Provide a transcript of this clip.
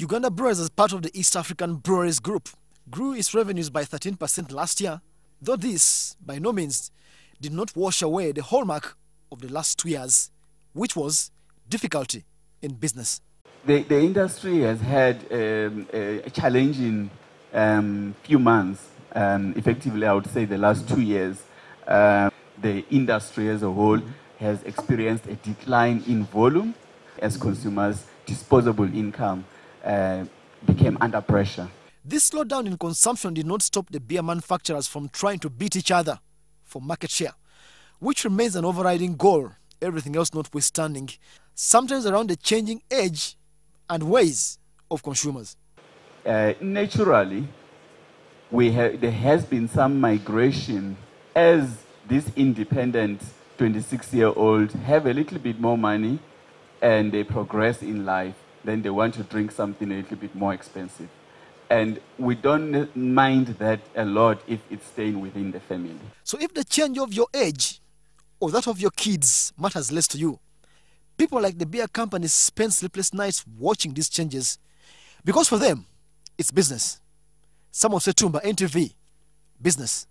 Uganda Brewers as part of the East African Brewers Group grew its revenues by 13% last year, though this, by no means, did not wash away the hallmark of the last two years, which was difficulty in business. The, the industry has had um, a challenging um, few months, um, effectively, I would say the last two years. Uh, the industry as a whole has experienced a decline in volume as consumers' disposable income uh, became under pressure. This slowdown in consumption did not stop the beer manufacturers from trying to beat each other for market share, which remains an overriding goal, everything else notwithstanding, sometimes around the changing age and ways of consumers. Uh, naturally, we ha there has been some migration as these independent 26 year olds have a little bit more money and they progress in life then they want to drink something a little bit more expensive. And we don't mind that a lot if it's staying within the family. So if the change of your age or that of your kids matters less to you, people like the beer companies spend sleepless nights watching these changes because for them, it's business. Some of Setumba, NTV, business.